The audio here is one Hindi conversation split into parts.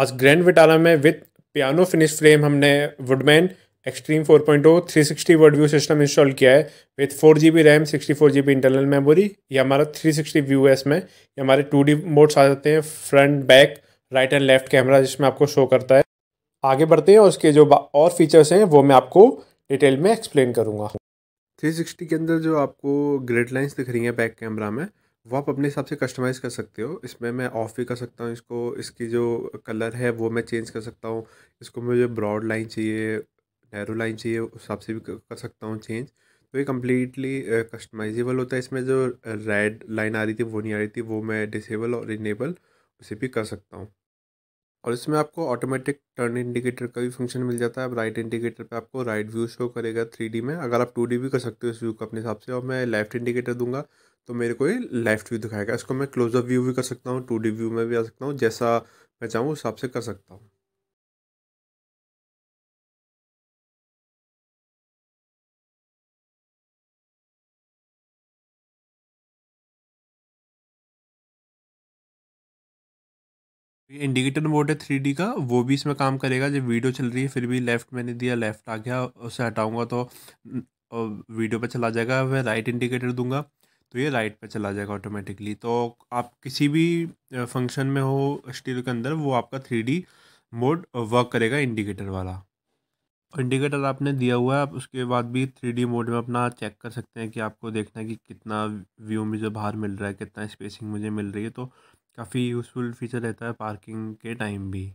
आज ग्रैंड विटाला में विथ पियानो फिनिश फ्रेम हमने woodman extreme 4.0 360 word view system install किया है with four G B RAM sixty four G B internal memory ये हमारा 360 व्यू है इसमें ये हमारे टू डी मोड्स आ जाते हैं front back right and left camera जिसमें आपको शो करता है आगे बढ़ते हैं और उसके जो और फीचर्स हैं वो मैं आपको डिटेल में एक्सप्लेन करूँगा सिक्सटी के अंदर जो आपको ग्रेड लाइन्स दिख रही हैं बैक कैमरा में वो आप अपने हिसाब से कस्टमाइज़ कर सकते हो इसमें मैं ऑफ़ भी कर सकता हूँ इसको इसकी जो कलर है वो मैं चेंज कर सकता हूँ इसको मुझे ब्रॉड लाइन चाहिए नैरो लाइन चाहिए उस हिसाब से भी कर सकता हूँ चेंज तो ये कम्प्लीटली कस्टमाइजेबल होता है इसमें जो रेड लाइन आ रही थी वो नहीं आ रही थी वो मैं डिसेबल और इनेबल उसे भी कर सकता हूँ और इसमें आपको ऑटोमेटिक टर्न इंडिकेटर का भी फंक्शन मिल जाता है राइट इंडिकेटर पे आपको राइट व्यू शो करेगा थ्री में अगर आप टू भी कर सकते हो इस व्यू को अपने हिसाब से और मैं लेफ्ट इंडिकेटर दूंगा तो मेरे को ये लेफ़्ट व्यू दिखाएगा इसको मैं क्लोजअप व्यू भी कर सकता हूँ टू व्यू में भी आ सकता हूँ जैसा मैं चाहूँ उस हिसाब से कर सकता हूँ इंडिकेटर मोड है थ्री का वो भी इसमें काम करेगा जब वीडियो चल रही है फिर भी लेफ़्ट मैंने दिया लेफ़्ट आ गया उसे हटाऊंगा तो वीडियो पर चला जाएगा मैं राइट इंडिकेटर दूंगा तो ये राइट पे चला जाएगा ऑटोमेटिकली तो आप किसी भी फंक्शन में हो स्टील के अंदर वो आपका थ्री मोड वर्क करेगा इंडिकेटर वाला इंडिकेटर आपने दिया हुआ है आप उसके बाद भी थ्री मोड में अपना चेक कर सकते हैं कि आपको देखना है कि कितना व्यू मुझे बाहर मिल रहा है कितना स्पेसिंग मुझे मिल रही है तो काफ़ी यूज़फुल फीचर रहता है पार्किंग के टाइम भी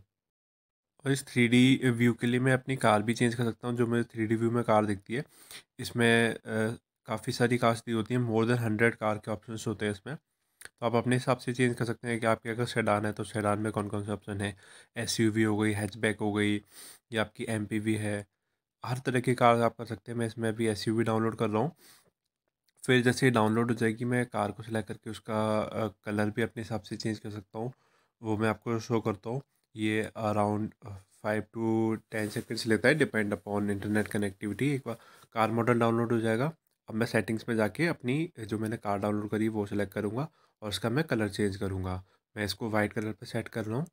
और इस थ्री व्यू के लिए मैं अपनी कार भी चेंज कर सकता हूँ जो मेरे थ्री व्यू में कार दिखती है इसमें काफ़ी सारी कार्स दी होती हैं मोर देन हंड्रेड कार के ऑप्शन होते हैं इसमें तो आप अपने हिसाब से चेंज कर सकते हैं कि आपके अगर सेडान है तो सेडान में कौन कौन से ऑप्शन है एस हो गई हैचबैक हो गई या आपकी एम है हर तरह की कार आप कर सकते हैं मैं इसमें अभी एस डाउनलोड कर रहा हूँ फिर जैसे डाउनलोड हो जाएगी मैं कार को सिलेक्ट करके उसका कलर भी अपने हिसाब से चेंज कर सकता हूँ वो मैं आपको शो करता हूँ ये around five to ten seconds लेता है डिपेंड अपॉन इंटरनेट कनेक्टिविटी एक बार कार मॉडल डाउनलोड हो जाएगा अब मैं सेटिंग्स में जाके अपनी जो मैंने कार डाउनलोड करी वो सिलेक्ट करूँगा और उसका मैं कलर चेंज करूँगा मैं इसको वाइट कलर पर सेट कर रहा हूँ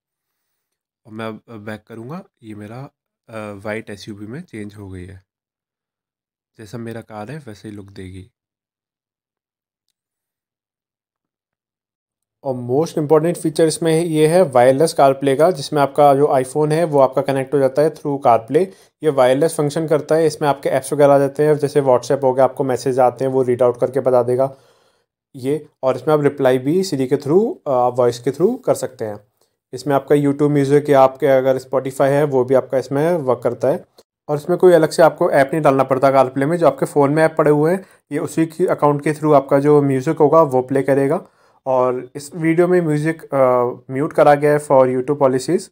और मैं बैक करूँगा ये मेरा वाइट एस में चेंज हो गई है जैसा मेरा कार है वैसे ही लुक देगी और मोस्ट इंपॉर्टेंट फीचर इसमें ये है वायरलेस कारप्ले का जिसमें आपका जो आईफोन है वो आपका कनेक्ट हो जाता है थ्रू कारप्ले ये वायरलेस फंक्शन करता है इसमें आपके ऐप्स वगैरह आ जाते हैं जैसे व्हाट्सएप हो गया आपको मैसेज आते हैं वो रीड आउट करके बता देगा ये और इसमें आप रिप्लाई भी सीरी के थ्रू वॉइस के थ्रू कर सकते हैं इसमें आपका यूट्यूब म्यूज़िक या आपके अगर स्पॉटीफाई है वो भी आपका इसमें वर्क करता है और इसमें कोई अलग से आपको ऐप नहीं डालना पड़ता कार प्ले में जो आपके फ़ोन में ऐप पड़े हुए हैं ये उसी के अकाउंट के थ्रू आपका जो म्यूज़िक होगा वो प्ले करेगा और इस वीडियो में म्यूज़िक म्यूट uh, करा गया है फॉर यूट्यूब पॉलिसीज़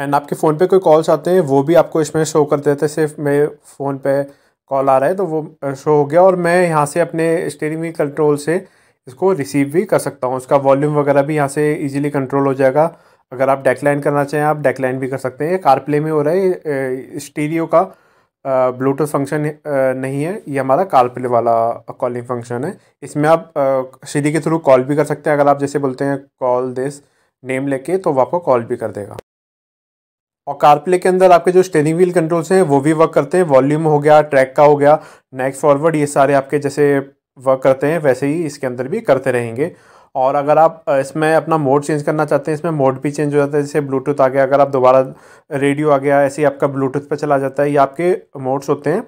एंड आपके फ़ोन पे कोई कॉल्स आते हैं वो भी आपको इसमें शो कर देते हैं सिर्फ मेरे फ़ोन पे कॉल आ रहा है तो वो शो uh, हो गया और मैं यहाँ से अपने स्टेरिंग व्हील कंट्रोल से इसको रिसीव भी कर सकता हूँ उसका वॉल्यूम वगैरह भी यहाँ से इजीली कंट्रोल हो जाएगा अगर आप डेकलाइन करना चाहें आप डेकलाइन भी कर सकते हैं कारप्ले में हो रहा है स्टीरियो uh, का ब्लूटूथ फंक्शन नहीं है ये हमारा कारप्ले वाला कॉलिंग फंक्शन है इसमें आप सीडी के थ्रू कॉल भी कर सकते हैं अगर आप जैसे बोलते हैं कॉल दिस नेम लेके तो वो आपको कॉल भी कर देगा और कारप्ले के अंदर आपके जो स्टेरिंग व्हील कंट्रोल्स हैं वो भी वर्क करते हैं वॉल्यूम हो गया ट्रैक का हो गया नेक्स्ट फॉरवर्ड ये सारे आपके जैसे वर्क करते हैं वैसे ही इसके अंदर भी करते रहेंगे और अगर आप इसमें अपना मोड चेंज करना चाहते हैं इसमें मोड भी चेंज हो जाता है जैसे ब्लूटूथ आ गया अगर आप दोबारा रेडियो आ गया ऐसे ही आपका ब्लूटूथ पर चला जाता है ये आपके मोड्स होते हैं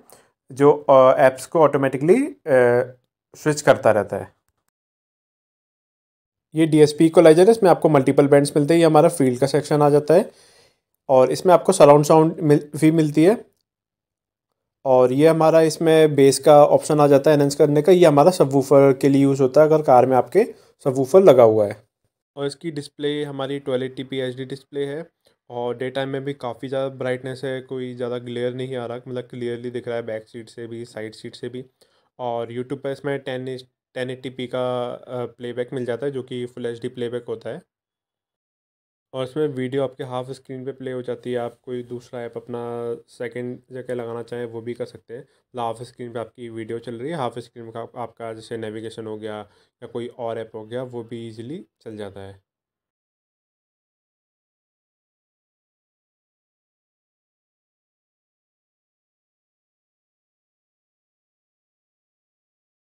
जो ऐप्स को ऑटोमेटिकली स्विच करता रहता है ये डी एस पी इक्वलाइजर है इसमें आपको मल्टीपल बैंड्स मिलते हैं ये हमारा फील्ड का सेक्शन आ जाता है और इसमें आपको सराउंड साउंड मिल भी मिलती है और ये हमारा इसमें बेस का ऑप्शन आ जाता है एनहेंस करने का ये हमारा सब के लिए यूज़ होता है अगर कार में आपके सब लगा हुआ है और इसकी डिस्प्ले हमारी ट्वेल्व टी पी डिस्प्ले है और डे टाइम में भी काफ़ी ज़्यादा ब्राइटनेस है कोई ज़्यादा ग्लेयर नहीं आ रहा मतलब क्लियरली दिख रहा है बैक सीट से भी साइड सीट से भी और यूट्यूब पर इसमें टेन टेन एट्टी पी का प्लेबैक मिल जाता है जो कि फुल एच डी प्लेबैक होता है और इसमें वीडियो आपके हाफ स्क्रीन पे प्ले हो जाती है आप कोई दूसरा ऐप अपना सेकंड जगह लगाना चाहें वो भी कर सकते हैं मतलब हाफ स्क्रीन पे आपकी वीडियो चल रही है हाफ स्क्रीन पर आपका जैसे नेविगेशन हो गया या कोई और ऐप हो गया वो भी इजीली चल जाता है